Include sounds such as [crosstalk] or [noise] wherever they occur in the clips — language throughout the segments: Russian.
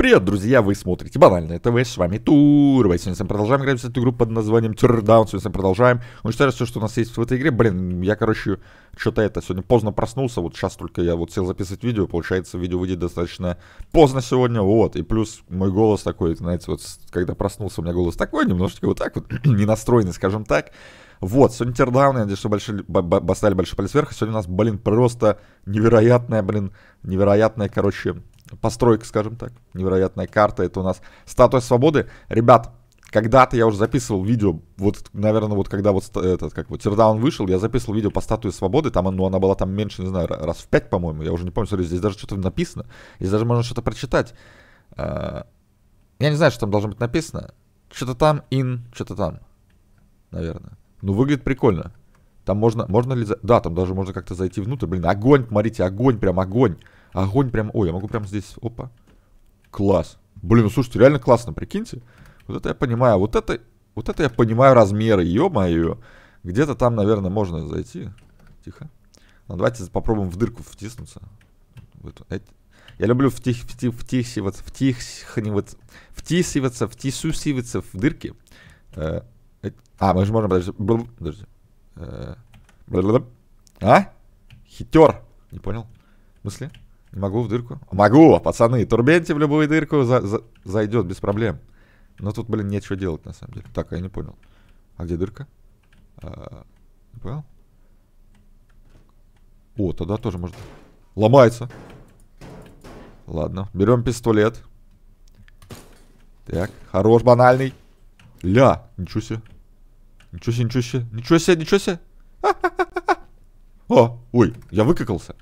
Привет, друзья, вы смотрите Банальное ТВ, с вами Тур. Сегодня мы продолжаем играть в эту игру под названием Тирдаун. Сегодня мы продолжаем уничтожать все, что у нас есть в этой игре. Блин, я, короче, что-то это, сегодня поздно проснулся, вот сейчас только я вот сел записывать видео, получается, видео выйдет достаточно поздно сегодня, вот. И плюс мой голос такой, знаете, вот когда проснулся, у меня голос такой, немножечко вот так вот, [clears throat] не настроенный, скажем так. Вот, сегодня тирдаун, я надеюсь, что большие, бастали большой палец вверх. Сегодня у нас, блин, просто невероятная, блин, невероятная, короче, постройка, скажем так. Невероятная карта. Это у нас статуя свободы. Ребят, когда-то я уже записывал видео, вот, наверное, вот когда вот этот, как вот, Сердаун вышел, я записывал видео по статуе свободы, там, ну, она была там меньше, не знаю, раз в пять, по-моему, я уже не помню, смотри, здесь даже что-то написано, здесь даже можно что-то прочитать. А, я не знаю, что там должно быть написано. Что-то там, in, что-то там, наверное. Ну, выглядит прикольно. Там можно, можно ли, да, там даже можно как-то зайти внутрь, блин, огонь, смотрите, огонь, прям огонь. Огонь прям... Ой, я могу прям здесь... Опа. Класс. Блин, ну слушайте, реально классно, прикиньте. Вот это я понимаю. Вот это... Вот это я понимаю размеры, ё-моё. Где-то там, наверное, можно зайти. Тихо. Ну, давайте попробуем в дырку втиснуться. Я люблю втих, втих, втихиваться, втихниваться, втисиваться, втисусиваться в дырки. Э, а, мы же можем, подожди, подожди. Э, а? Хитер. Не понял. В смысле? Могу в дырку? Могу, пацаны, турбенте в любую дырку за, за, зайдет без проблем. Но тут, блин, нечего делать, на самом деле. Так, я не понял. А где дырка? А, не понял? О, тогда тоже можно... Ломается. Ладно, берем пистолет. Так, хорош, банальный. Ля, ничего себе. Ничего себе, ничего себе. Ничего себе, ничего себе. А, [laughs] ой, я выкакался.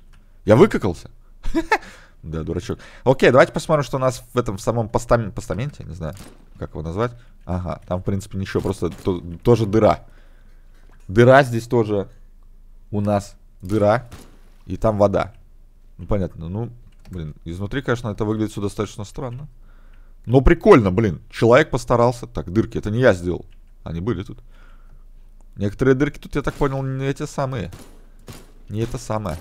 Я выкакался. [laughs] Да, дурачок. Окей, давайте посмотрим, что у нас в этом самом постам... постаменте, не знаю, как его назвать. Ага, там, в принципе, ничего, просто тоже дыра. Дыра здесь тоже у нас дыра, и там вода. Ну, понятно, ну, блин, изнутри, конечно, это выглядит все достаточно странно. Но прикольно, блин, человек постарался. Так, дырки, это не я сделал, они были тут. Некоторые дырки тут, я так понял, не эти самые. Не это самое.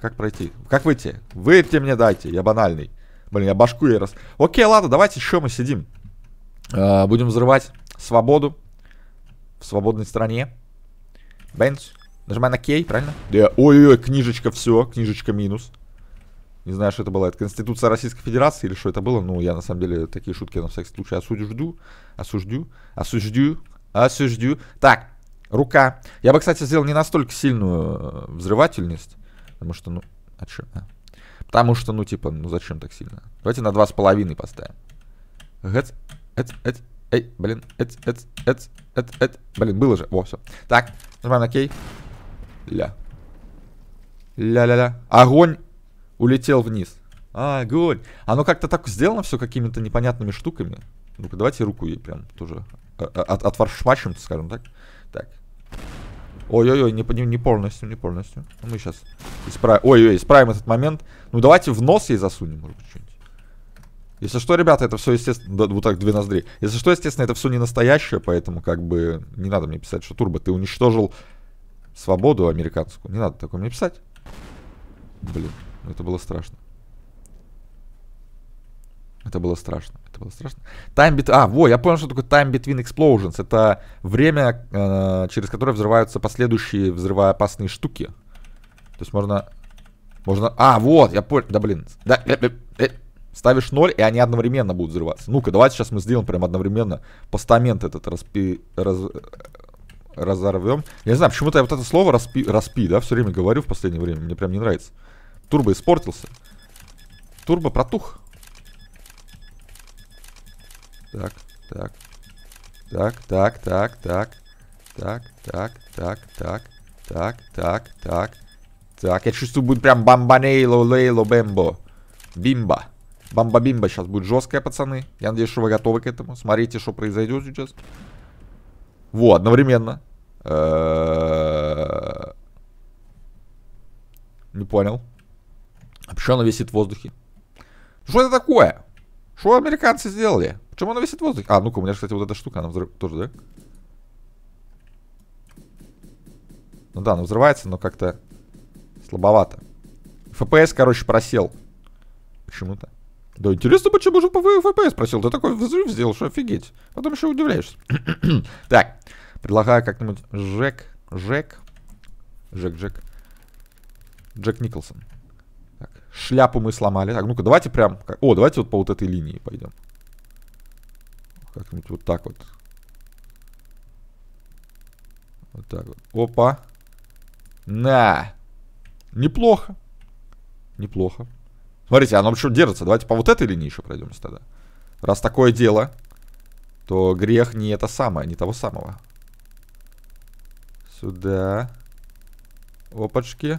Как пройти? Как выйти? Выйти мне дайте, я банальный. Блин, я башку ей раз... Окей, ладно, давайте еще мы сидим. Э, будем взрывать свободу в свободной стране. Бенч. Нажимай на кей, правильно? Да, ой-ой-ой, книжечка все, книжечка минус. Не знаю, что это было. Это Конституция Российской Федерации или что это было? Ну, я на самом деле такие шутки на всякий случай осуждю. Осуждю. Осуждю. Осуждю. Так, рука. Я бы, кстати, сделал не настолько сильную э, взрывательность. Потому что, ну, а чё? А. Потому что, ну, типа, ну зачем так сильно? Давайте на 2,5 поставим. Гэц, эц, эц, эй, блин, эц, эц, эц, эц, эц, блин, было же. Во, все. Так, нажимаем на кей. Ля. Ля-ля-ля. Огонь улетел вниз. Огонь. Оно как-то так сделано все какими-то непонятными штуками. Ну-ка, давайте руку ей прям тоже э, э, от отворшмачим, скажем так. Так, Ой-ой-ой, не, не, не полностью, не полностью. Ну, мы сейчас исправим. Ой-ой, исправим этот момент. Ну, давайте в нос ей засунем, может быть, что-нибудь. Если что, ребята, это все, естественно... Да, вот так, две ноздри. Если что, естественно, это все не настоящее, поэтому как бы не надо мне писать, что Турбо, ты уничтожил свободу американскую. Не надо такое мне писать. Блин, это было страшно. Это было страшно было страшно. Time between... А, во, я понял, что такое time between explosions. Это время, э, через которое взрываются последующие взрывоопасные штуки. То есть можно... Можно... А, вот, я понял. Да, блин. Да, э, э, э. Ставишь 0, и они одновременно будут взрываться. Ну-ка, давайте сейчас мы сделаем прям одновременно постамент этот распи... Раз... Разорвем. Я не знаю, почему-то я вот это слово распи, распи, да, все время говорю в последнее время. Мне прям не нравится. Турбо испортился. Турбо протух так, так, так, так, так, так, так, так, так, так, так, так, так. Так, я чувствую, будет прям бамбанейло, лейло, бэмбо. Бимба. Бамба-бимба сейчас будет жесткая, пацаны. Я надеюсь, что вы готовы к этому. Смотрите, что произойдет сейчас. Во, одновременно. Не понял. А почему она висит в воздухе? Что это такое? Что американцы сделали? Почему она висит в воздухе? А, ну-ка, у меня, кстати, вот эта штука, она взрыв... тоже, да? Ну да, она взрывается, но как-то слабовато. ФПС, короче, просел. Почему-то. Да интересно, почему же ФПС просел? Ты такой взрыв сделал, что офигеть. Потом еще удивляешься. [clears throat] так, предлагаю как-нибудь Жек, Жек, Жек, Джек, Джек Николсон. Так, шляпу мы сломали. Так, ну-ка, давайте прям... О, давайте вот по вот этой линии пойдем. Как-нибудь вот так вот. Вот так вот. Опа. На. Неплохо. Неплохо. Смотрите, оно а что держится. Давайте по вот этой линии еще пройдемся тогда. Раз такое дело, то грех не это самое, не того самого. Сюда. Опачки.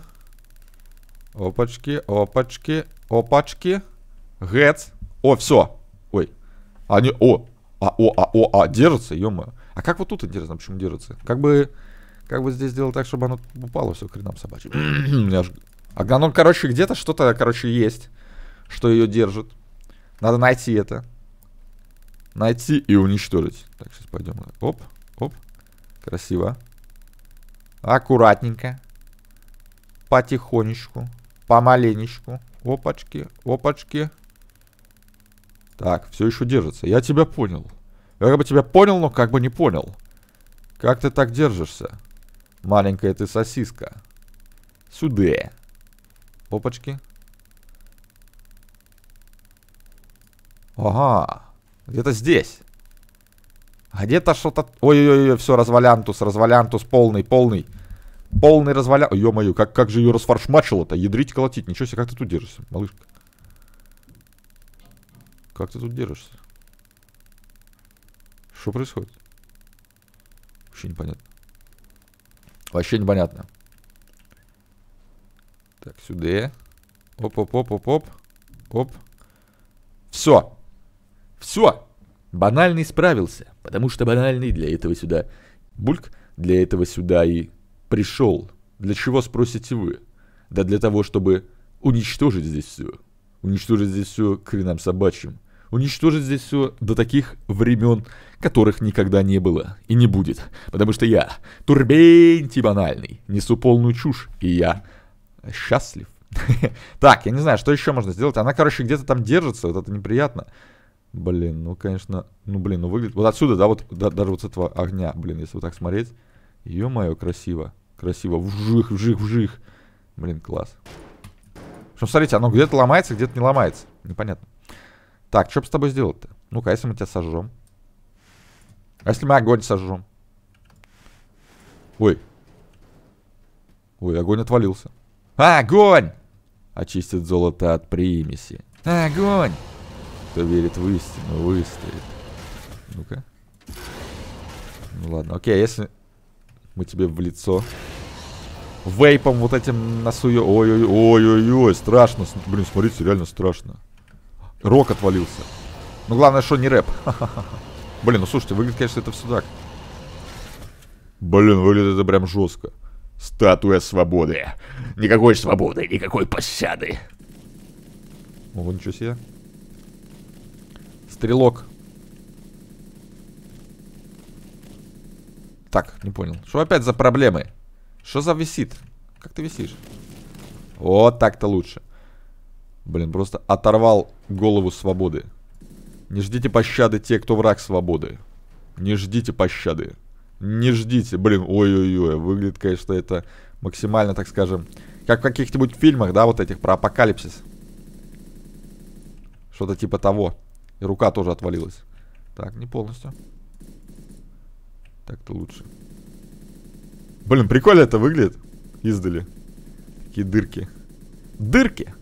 Опачки, опачки, опачки. Гэц. О, все. Ой. Они, о, а о, А, о, а держится, ё-моё. А как вот тут интересно, почему держится? Как бы, как бы здесь сделать так, чтобы оно упало все к хренам собачьим. аж... А оно, короче, где-то что-то, короче, есть, что ее держит. Надо найти это. Найти и уничтожить. Так, сейчас пойдем. Оп, оп. Красиво. Аккуратненько. Потихонечку. Помаленечку. Опачки, опачки. Так, все еще держится. Я тебя понял. Я как бы тебя понял, но как бы не понял. Как ты так держишься? Маленькая ты сосиска. Сюда. Опачки. Ага. Где-то здесь. А где-то что-то... Ой-ой-ой, все, развалянтус, развалянтус, полный, полный. Полный разваля... Ё-моё, как, как же ее расфаршмачило-то? Ядрить, колотить. Ничего себе, как ты тут держишься, малышка? Как ты тут держишься? Что происходит? Вообще непонятно. Вообще непонятно. Так, сюда. Оп-оп-оп-оп-оп. Оп. Все. Все. Банальный справился. Потому что банальный для этого сюда. Бульк для этого сюда и пришел. Для чего, спросите вы? Да для того, чтобы уничтожить здесь все. Уничтожить здесь все кринам собачьим уничтожить здесь все до таких времен, которых никогда не было и не будет. Потому что я, турбенти банальный, несу полную чушь, и я счастлив. [laughs] Так, я не знаю, что еще можно сделать. Она, короче, где-то там держится, вот это неприятно. Блин, ну, конечно, ну, блин, ну, выглядит... Вот отсюда, да, вот да, даже вот с этого огня, блин, если вот так смотреть. Ё-моё, красиво. Красиво. Вжих, вжих, вжих. Блин, класс. Причем, смотрите, оно где-то ломается, где-то не ломается. Непонятно. Так, что бы с тобой сделать-то? Ну-ка, а если мы тебя сожжем? А если мы огонь сожжем? Ой. Ой, огонь отвалился. Огонь! Очистит золото от примеси. Огонь! Кто верит в истину, выстоит. Ну-ка. Ну ладно, окей, а если мы тебе в лицо вейпом вот этим насую... Ой-ой-ой-ой-ой, страшно. Блин, смотрите, реально страшно. Рок отвалился. Ну, главное, что не рэп. [laughs] Блин, ну слушайте, выглядит, конечно, это все так. Блин, выглядит это прям жестко. Статуя свободы. Никакой свободы, никакой пощады. Ого, ничего себе. Стрелок. Так, не понял. Что опять за проблемы? Что за висит? Как ты висишь? Вот так-то лучше. Блин, просто оторвал голову свободы. Не ждите пощады те, кто враг свободы. Не ждите пощады. Не ждите. Блин, ой-ой-ой. Выглядит, конечно, это максимально, так скажем, как в каких-нибудь фильмах, да, вот этих про апокалипсис. Что-то типа того. И рука тоже отвалилась. Так, не полностью. Так-то лучше. Блин, прикольно это выглядит. Издали. Такие дырки. Дырки!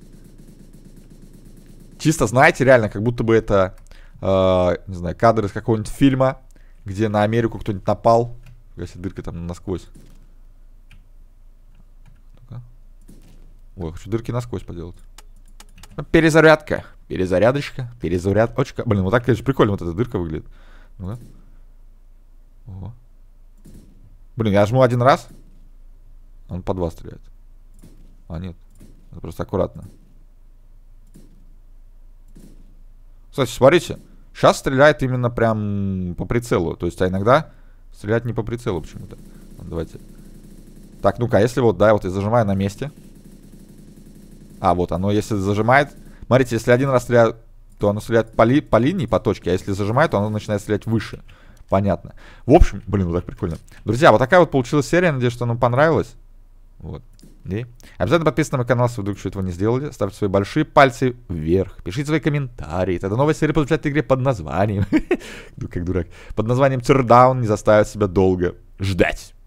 Чисто, знаете, реально, как будто бы это, э, не знаю, кадры из какого-нибудь фильма, где на Америку кто-нибудь напал. Если дырка там насквозь. Ой, хочу дырки насквозь поделать. Ну, перезарядка. Перезарядочка. Перезарядочка. Блин, вот так, конечно, прикольно вот эта дырка выглядит. Ну да. Ого. Блин, я жму один раз. Он по два стреляет. А, нет. Это просто аккуратно. Кстати, смотрите, сейчас стреляет именно прям по прицелу. То есть, а иногда стрелять не по прицелу почему-то. Давайте. Так, ну-ка, а если вот, да, вот я зажимаю на месте. А, вот оно, если зажимает... Смотрите, если один раз стреляет, то оно стреляет по, ли, по линии, по точке, а если зажимает, то оно начинает стрелять выше. Понятно. В общем, блин, вот так прикольно. Друзья, вот такая вот получилась серия. Надеюсь, что она вам понравилась. Вот. И обязательно подписывайтесь на мой канал, если вы вдруг еще этого не сделали. Ставьте свои большие пальцы вверх. Пишите свои комментарии. Тогда новая серия в игре под названием... [laughs] Ну, как дурак. Под названием Teardown не заставит себя долго ждать.